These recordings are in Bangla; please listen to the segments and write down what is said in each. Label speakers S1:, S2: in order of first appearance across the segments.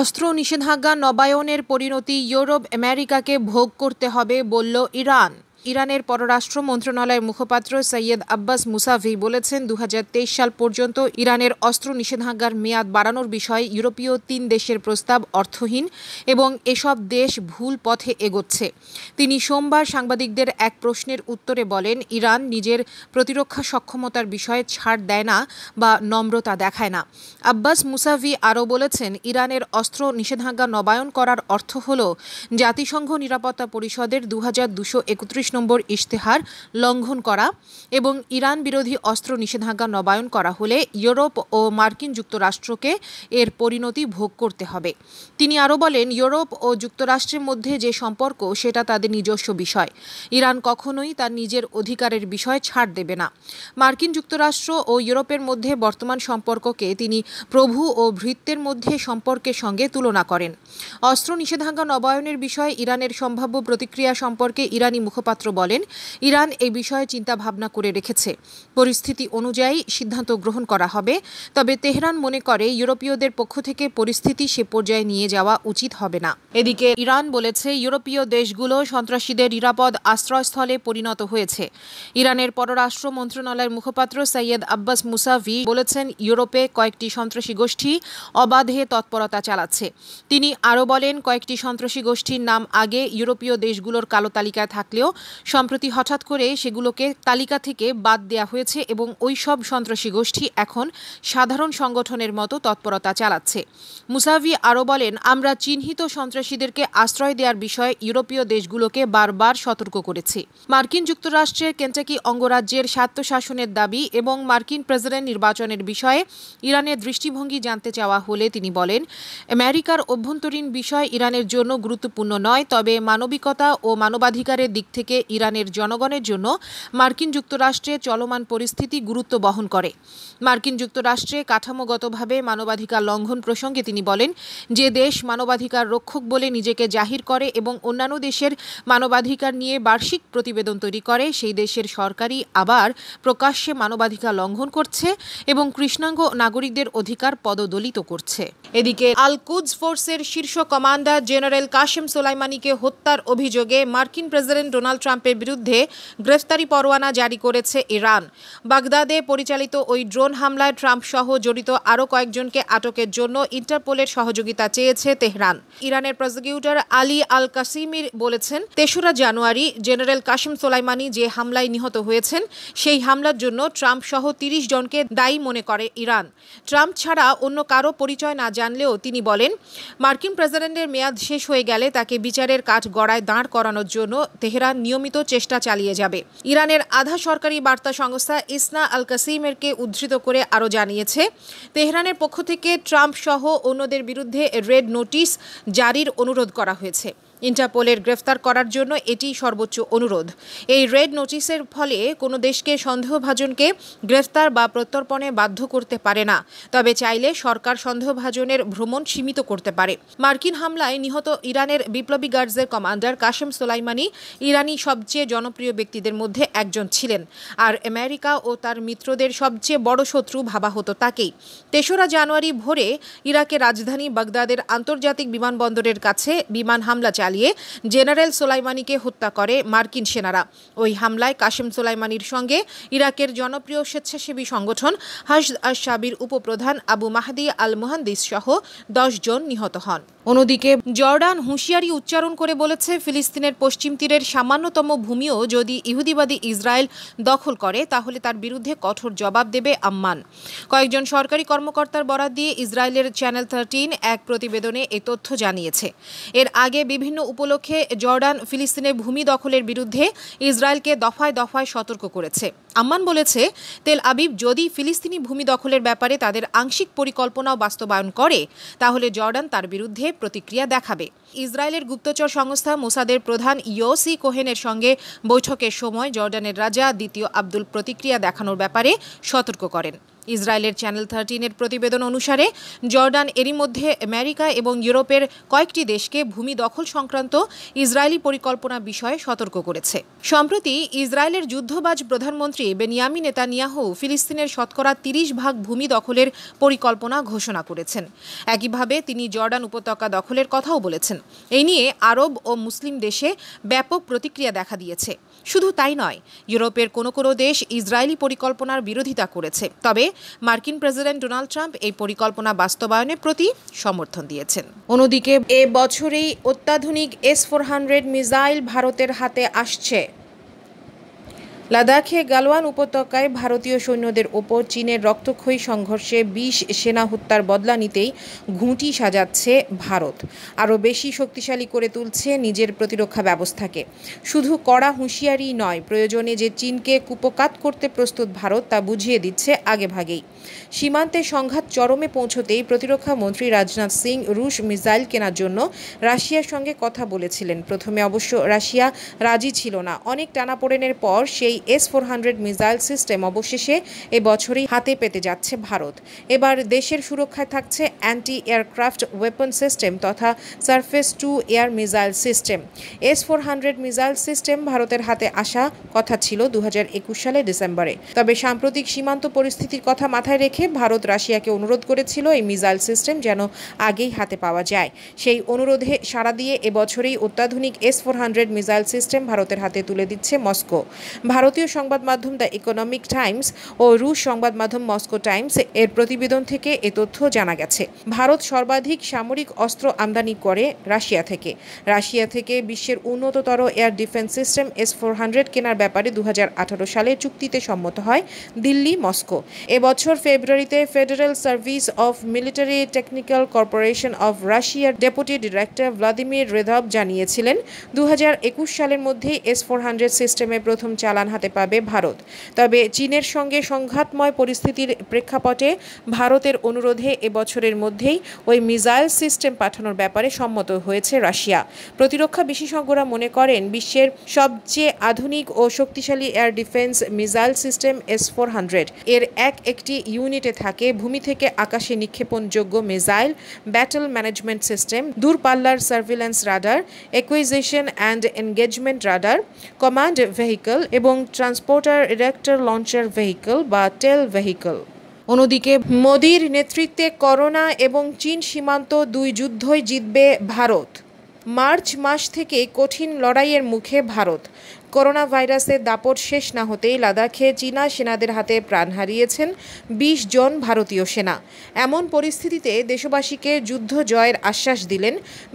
S1: অস্ত্র নিষেধাজ্ঞা নবায়নের পরিণতি ইউরোপ আমেরিকাকে ভোগ করতে হবে বলল ইরান ইরানের পররাষ্ট্র মন্ত্রণালয়ের মুখপাত্র সৈয়দ আব্বাস মুসাভি বলেছেন দু সাল পর্যন্ত ইরানের অস্ত্র নিষেধাজ্ঞার মেয়াদ বাড়ানোর বিষয়ে ইউরোপীয় তিন দেশের প্রস্তাব অর্থহীন এবং এসব দেশ ভুল পথে এগোচ্ছে তিনি সোমবার সাংবাদিকদের এক প্রশ্নের উত্তরে বলেন ইরান নিজের প্রতিরক্ষা সক্ষমতার বিষয়ে ছাড় দেয় না বা নম্রতা দেখায় না আব্বাস মুসাভি আরও বলেছেন ইরানের অস্ত্র নিষেধাজ্ঞা নবায়ন করার অর্থ হল জাতিসংঘ নিরাপত্তা পরিষদের দু হাজার দুশো একত্রিশ নম্বর ইশতেহার লঙ্ঘন করা এবং ইরান বিরোধী অস্ত্র নিষেধাজ্ঞা নবায়ন করা হলে ইউরোপ ও মার্কিন যুক্তরাষ্ট্রকে এর পরিণতি ভোগ করতে হবে তিনি আরও বলেন ইউরোপ ও যুক্তরাষ্ট্রের মধ্যে যে সম্পর্ক সেটা তাদের নিজস্ব বিষয় ইরান কখনোই তার নিজের অধিকারের বিষয় ছাড় দেবে না মার্কিন যুক্তরাষ্ট্র ও ইউরোপের মধ্যে বর্তমান সম্পর্ককে তিনি প্রভু ও ভৃত্যের মধ্যে সম্পর্কের সঙ্গে তুলনা করেন অস্ত্র নিষেধাজ্ঞা নবায়নের বিষয়ে ইরানের সম্ভাব্য প্রতিক্রিয়া সম্পর্কে ইরানি মুখপাত্র মুখপাত্র বলেন ইরান এই বিষয়ে চিন্তা ভাবনা করে রেখেছে পরিস্থিতি অনুযায়ী সিদ্ধান্ত গ্রহণ করা হবে তবে তেহরান মনে করে ইউরোপীয়দের পক্ষ থেকে পরিস্থিতি সে পর্যায়ে নিয়ে যাওয়া উচিত হবে না এদিকে ইরান বলেছে ইউরোপীয় দেশগুলো সন্ত্রাসীদের নিরাপদ আশ্রয়স্থলে পরিণত হয়েছে ইরানের পররাষ্ট্র মন্ত্রণালয়ের মুখপাত্র সৈয়দ আব্বাস মুসাভি বলেছেন ইউরোপে কয়েকটি সন্ত্রাসী গোষ্ঠী অবাধে তৎপরতা চালাচ্ছে তিনি আরও বলেন কয়েকটি সন্ত্রাসী গোষ্ঠীর নাম আগে ইউরোপীয় দেশগুলোর কালো তালিকায় থাকলেও সম্প্রতি হঠাৎ করে সেগুলোকে তালিকা থেকে বাদ দেয়া হয়েছে এবং ওই সব সন্ত্রাসী গোষ্ঠী এখন সাধারণ সংগঠনের মতো তৎপরতা চালাচ্ছে মুসাভি আরও বলেন আমরা চিহ্নিত সন্ত্রাসীদেরকে আশ্রয় দেওয়ার বিষয়ে ইউরোপীয় দেশগুলোকে বারবার সতর্ক করেছি মার্কিন যুক্তরাষ্ট্রের কেন্টাকি অঙ্গরাজ্যের স্বায়ত্তশাসনের দাবি এবং মার্কিন প্রেসিডেন্ট নির্বাচনের বিষয়ে ইরানের দৃষ্টিভঙ্গি জানতে চাওয়া হলে তিনি বলেন আমেরিকার অভ্যন্তরীণ বিষয় ইরানের জন্য গুরুত্বপূর্ণ নয় তবে মানবিকতা ও মানবাধিকারের দিক থেকে থেকে ইরানের জনগণের জন্য মার্কিন যুক্তরাষ্ট্রে চলমান পরিস্থিতি গুরুত্ব বহন করে মার্কিন যুক্তরাষ্ট্রে কাঠামোগতভাবে মানবাধিকার লঙ্ঘন প্রসঙ্গে তিনি বলেন যে দেশ মানবাধিকার রক্ষক বলে নিজেকে জাহির করে এবং অন্যান্য দেশের মানবাধিকার নিয়ে বার্ষিক প্রতিবেদন তৈরি করে সেই দেশের সরকারই আবার প্রকাশ্যে মানবাধিকার লঙ্ঘন করছে এবং কৃষ্ণাঙ্গ নাগরিকদের অধিকার পদদলিত করছে এদিকে আল কুজ ফোর্সের শীর্ষ কমান্ডার জেনারেল কাশেম সোলাইমানিকে হত্যার অভিযোগে মার্কিন প্রেসিডেন্ট ডোনাল্ড ট্রাম্পের বিরুদ্ধে গ্রেফতারি পরোয়ানা জারি করেছে ইরান বাগদাদে পরিচালিত ওই ড্রোন হামলায় ট্রাম্প সহ জড়িত আরও কয়েকজনকে আটকের জন্য ইন্টারপোলের সহযোগিতা চেয়েছে তেহরান ইরানের প্রসিকিউটর আলী আল কাসিমির বলেছেন তেসরা জানুয়ারি জেনারেল কাশিম সোলাইমানি যে হামলায় নিহত হয়েছেন সেই হামলার জন্য ট্রাম্প সহ তিরিশ জনকে দায়ী মনে করে ইরান ট্রাম্প ছাড়া অন্য কারো পরিচয় না জানলেও তিনি বলেন মার্কিন প্রেসিডেন্টের মেয়াদ শেষ হয়ে গেলে তাকে বিচারের কাঠ গড়ায় দাঁড় করানোর জন্য তেহরান নিয়ম নিয়মিত চেষ্টা চালিয়ে যাবে ইরানের আধা সরকারি বার্তা সংস্থা ইসনা আল কাসিমেরকে উদ্ধৃত করে আরও জানিয়েছে তেহরানের পক্ষ থেকে ট্রাম্প সহ অন্যদের বিরুদ্ধে রেড নোটিশ জারির অনুরোধ করা হয়েছে ইন্টারপোলের গ্রেফতার করার জন্য এটি সর্বোচ্চ অনুরোধ এই রেড নোটিসের ফলে কোনো দেশকে সন্দেহভাজনকে গ্রেফতার বা প্রত্যর্পণে বাধ্য করতে পারে না তবে চাইলে সরকার সন্দেহভাজনের ভ্রমণ সীমিত করতে পারে মার্কিন হামলায় নিহত ইরানের বিপ্লবী গার্ডসের কমান্ডার কাশেম সোলাইমানি ইরানি সবচেয়ে জনপ্রিয় ব্যক্তিদের মধ্যে একজন ছিলেন আর আমেরিকা ও তার মিত্রদের সবচেয়ে বড় শত্রু ভাবা হতো তাকেই তেসরা জানুয়ারি ভোরে ইরাকের রাজধানী বাগদাদের আন্তর্জাতিক বিমানবন্দরের কাছে বিমান হামলা চায় চালিয়ে জেনারেল সোলাইমানিকে হত্যা করে মার্কিন সেনারা ওই হামলায় কাশেম সোলাইমানির সঙ্গে ইরাকের জনপ্রিয় স্বেচ্ছাসেবী সংগঠন হাস সাবির উপপ্রধান আবু মাহাদি আল মোহান্দিস সহ দশ জন নিহত হন অন্যদিকে জর্ডান হুঁশিয়ারি উচ্চারণ করে বলেছে ফিলিস্তিনের পশ্চিম তীরের সামান্যতম ভূমিও যদি ইহুদিবাদী ইসরায়েল দখল করে তাহলে তার বিরুদ্ধে কঠোর জবাব দেবে আম্মান কয়েকজন সরকারি কর্মকর্তার বরাদ দিয়ে ইসরায়েলের চ্যানেল থার্টিন এক প্রতিবেদনে এ তথ্য জানিয়েছে এর আগে বিভিন্ন জন্মদিন উপলক্ষে জর্ডান ফিলিস্তিনের ভূমি দখলের বিরুদ্ধে ইসরায়েলকে দফায় দফায় সতর্ক করেছে আম্মান বলেছে তেল আবিব যদি ফিলিস্তিনি ভূমি দখলের ব্যাপারে তাদের আংশিক পরিকল্পনাও বাস্তবায়ন করে তাহলে জর্ডান তার বিরুদ্ধে প্রতিক্রিয়া দেখাবে ইসরায়েলের গুপ্তচর সংস্থা মোসাদের প্রধান ইয়োসি কোহেনের সঙ্গে বৈঠকের সময় জর্ডানের রাজা দ্বিতীয় আব্দুল প্রতিক্রিয়া দেখানোর ব্যাপারে সতর্ক করেন ইসরায়েলের চ্যানেল থার্টিনের প্রতিবেদন অনুসারে জর্ডান এরই মধ্যে আমেরিকা এবং ইউরোপের কয়েকটি দেশকে ভূমি দখল সংক্রান্ত ইসরায়েলি পরিকল্পনা বিষয়ে সতর্ক করেছে সম্প্রতি ইসরায়েলের যুদ্ধবাজ প্রধানমন্ত্রী বেনিয়ামি নেতানিয়াহু ফিলিস্তিনের শতকরা তিরিশ ভাগ ভূমি দখলের পরিকল্পনা ঘোষণা করেছেন একইভাবে তিনি জর্ডান উপত্যকা দখলের কথাও বলেছেন করেছেন এই নিয়ে আরব ও মুসলিম দেশে ব্যাপক প্রতিক্রিয়া দেখা দিয়েছে শুধু তাই নয় ইউরোপের কোনো কোনো দেশ ইসরায়েলি পরিকল্পনার বিরোধিতা করেছে তবে মার্কিন প্রেসিডেন্ট ডোনাল্ড ট্রাম্প এই পরিকল্পনা বাস্তবায়নের প্রতি সমর্থন দিয়েছেন অন্যদিকে এ বছরেই অত্যাধুনিক এস ফোর হান্ড্রেড মিসাইল ভারতের হাতে আসছে লাদাখে গালওয়ান উপত্যকায় ভারতীয় সৈন্যদের ওপর চীনের রক্তক্ষয়ী সংঘর্ষে বিশ সেনা হত্যার বদলা নিতেই ঘুঁটি সাজাচ্ছে ভারত আরও বেশি শক্তিশালী করে তুলছে নিজের প্রতিরক্ষা ব্যবস্থাকে শুধু কড়া হুঁশিয়ারি নয় প্রয়োজনে যে চীনকে কুপকাত করতে প্রস্তুত ভারত তা বুঝিয়ে দিচ্ছে আগেভাগেই সীমান্তে সংঘাত চরমে পৌঁছতেই প্রতিরক্ষা মন্ত্রী রাজনাথ সিং রুশ মিসাইল কেনার জন্য রাশিয়ার সঙ্গে কথা বলেছিলেন প্রথমে অবশ্য রাশিয়া রাজি ছিল না অনেক টানাপোড়েনের পর সেই এই S four hundred missile system অবশেষে এবছরই হাতে পেতে যাচ্ছে ভারত এবার দেশের সুরক্ষায় থাকছে অ্যান্টি এয়ারক্রাফট ওয়েপন সিস্টেম তথা surface to air missile system S four hundred missile system ভারতের হাতে আসা কথা ছিল দু হাজার একুশ সালে ডিসেম্বরে তবে সাম্প্রতিক সীমান্ত পরিস্থিতির কথা মাথায় রেখে ভারত রাশিয়াকে অনুরোধ করেছিল এই মিসাইল সিস্টেম যেন আগেই হাতে পাওয়া যায় সেই অনুরোধে সাড়া দিয়ে এবছরেই অত্যাধুনিক S four hundred missile system ভারতের হাতে তুলে দিচ্ছে মস্কো ভারত ভারতীয় সংবাদ মাধ্যম দ্য ইকোনমিক টাইমস ও রুশ সংবাদ মাধ্যম মস্কো টাইমস এর প্রতিবেদন থেকে এ তথ্য জানা গেছে ভারত সর্বাধিক সামরিক অস্ত্র আমদানি করে রাশিয়া থেকে রাশিয়া থেকে বিশ্বের উন্নততর air defence system S four hundred কেনার ব্যাপারে দু সালে চুক্তিতে সম্মত হয় দিল্লি মস্কো এবছর ফেব্রুয়ারিতে federal service of military technical corporation of রাশিয়ার ডেপুটি ডিরেক্টর ভ্লাদিমির রেধব জানিয়েছিলেন দু সালের মধ্যে এস ফোর হান্ড্রেড সিস্টেমে প্রথম চালান হাতে পাবে ভারত তবে চীনের সঙ্গে সংঘাতময় পরিস্থিতির প্রেক্ষাপটে ভারতের অনুরোধে এবছরের মধ্যেই ওই মিসাইল সিস্টেম পাঠানোর ব্যাপারে সম্মত হয়েছে রাশিয়া প্রতিরক্ষা বিশেষজ্ঞরা মনে করেন বিশ্বের সবচেয়ে আধুনিক ও শক্তিশালী air defence missile system S four hundred এর এক একটি ইউনিটে থাকে ভূমি থেকে আকাশে নিক্ষেপণযোগ্য মিসাইল ব্যাটল ম্যানেজমেন্ট সিস্টেম দূরপাল্লার surveillance radar acquisition and engagement radar command vehicle এবং ট্রান্সপোর্টার ইরেক্টর লঞ্চার ভেহিকল বা টেল ভেহিকল অন্যদিকে মোদির নেতৃত্বে করোনা এবং চীন সীমান্ত দুই যুদ্ধই জিতবে ভারত মার্চ মাস থেকে কঠিন লড়াইয়ের মুখে ভারত করোনা ভাইরাসের দাপট শেষ না হতেই লাদাখে চীনা সেনাদের হাতে প্রাণ হারিয়েছেন ২০ জন ভারতীয় সেনা এমন পরিস্থিতিতে দেশবাসীকে যুদ্ধ জয়ের আশ্বাস দিলেন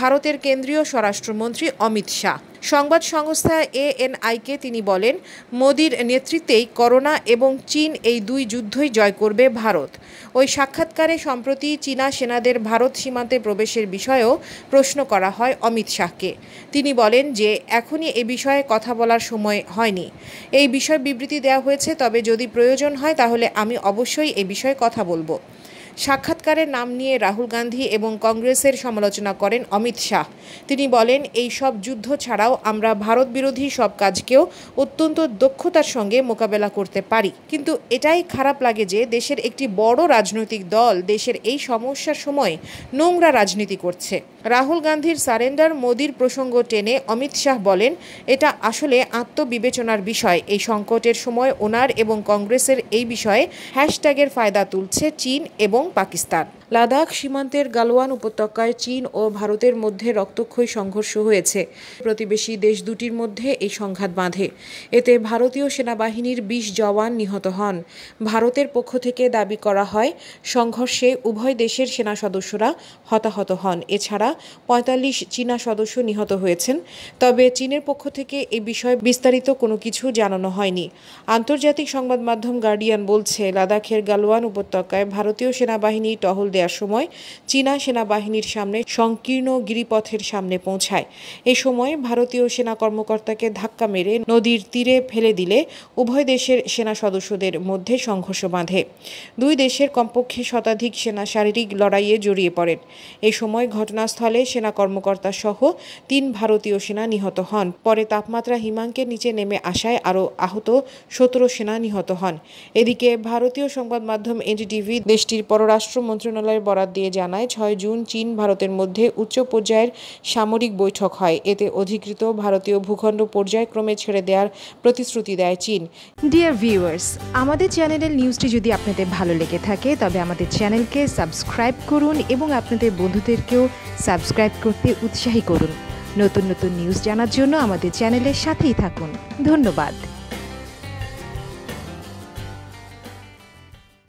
S1: ভারতের কেন্দ্রীয় স্বরাষ্ট্রমন্ত্রী অমিত শাহ সংবাদ সংস্থা এএনআইকে তিনি বলেন মোদির নেতৃত্বেই করোনা এবং চীন এই দুই যুদ্ধই জয় করবে ভারত ওই সাক্ষাৎকারে সম্প্রতি চীনা সেনাদের ভারত সীমান্তে প্রবেশের বিষয়েও প্রশ্ন করা হয় অমিত শাহকে তিনি বলেন যে এখনই এ বিষয়ে কথা বলার সময় হয়নি এই বিষয় বিবৃতি দেওয়া হয়েছে তবে যদি প্রয়োজন হয় তাহলে আমি অবশ্যই এ বিষয়ে কথা বলবো সাক্ষাৎ বলাৎকারের নাম নিয়ে রাহুল গান্ধী এবং কংগ্রেসের সমালোচনা করেন অমিত শাহ তিনি বলেন এই সব যুদ্ধ ছাড়াও আমরা ভারত বিরোধী সব কাজকেও অত্যন্ত দক্ষতার সঙ্গে মোকাবেলা করতে পারি কিন্তু এটাই খারাপ লাগে যে দেশের একটি বড় রাজনৈতিক দল দেশের এই সমস্যার সময় নোংরা রাজনীতি করছে রাহুল গান্ধীর সারেন্ডার মোদির প্রসঙ্গ টেনে অমিত শাহ বলেন এটা আসলে আত্মবিবেচনার বিষয় এই সংকটের সময় ওনার এবং কংগ্রেসের এই বিষয়ে হ্যাশট্যাগের ফায়দা তুলছে চীন এবং পাকিস্তান Gracias. লাদাখ সীমান্তের গালওয়ান উপত্যকায় চীন ও ভারতের মধ্যে রক্তক্ষয়ী সংঘর্ষ হয়েছে প্রতিবেশী দেশ দুটির মধ্যে এই সংঘাত বাঁধে এতে ভারতীয় সেনাবাহিনীর বিশ জওয়ান নিহত হন ভারতের পক্ষ থেকে দাবি করা হয় সংঘর্ষে উভয় দেশের সেনা সদস্যরা হতাহত হন এছাড়া পঁয়তাল্লিশ চীনা সদস্য নিহত হয়েছেন তবে চীনের পক্ষ থেকে এ বিষয়ে বিস্তারিত কোনো কিছু জানানো হয়নি আন্তর্জাতিক সংবাদ মাধ্যম গার্ডিয়ান বলছে লাদাখের গালওয়ান উপত্যকায় ভারতীয় সেনাবাহিনী টহল দেয় দেওয়ার সময় চীনা সেনাবাহিনীর সামনে সংকীর্ণ গিরিপথের সামনে পৌঁছায় এ সময় ভারতীয় সেনা কর্মকর্তাকে ধাক্কা মেরে নদীর তীরে ফেলে দিলে উভয় দেশের সেনা সদস্যদের মধ্যে সংঘর্ষ বাঁধে দুই দেশের কমপক্ষে শতাধিক সেনা শারীরিক লড়াইয়ে জড়িয়ে পড়েন এ সময় ঘটনাস্থলে সেনা কর্মকর্তা সহ তিন ভারতীয় সেনা নিহত হন পরে তাপমাত্রা হিমাঙ্কের নিচে নেমে আসায় আরও আহত সতেরো সেনা নিহত হন এদিকে ভারতীয় সংবাদ মাধ্যম এনডিটিভি দেশটির পররাষ্ট্র মন্ত্রণালয় মন্ত্রণালয়ের বরাত দিয়ে জানায় ছয় জুন চীন ভারতের মধ্যে উচ্চ পর্যায়ের সামরিক বৈঠক হয় এতে অধিকৃত ভারতীয় ভূখণ্ড পর্যায়ক্রমে ছেড়ে দেওয়ার প্রতিশ্রুতি দেয় চীন ডিয়ার ভিউয়ার্স আমাদের চ্যানেলের নিউজটি যদি আপনাদের ভালো লেগে থাকে তবে আমাদের চ্যানেলকে সাবস্ক্রাইব করুন এবং আপনাদের বন্ধুদেরকেও সাবস্ক্রাইব করতে উৎসাহী করুন নতুন নতুন নিউজ জানার জন্য আমাদের চ্যানেলের সাথেই থাকুন ধন্যবাদ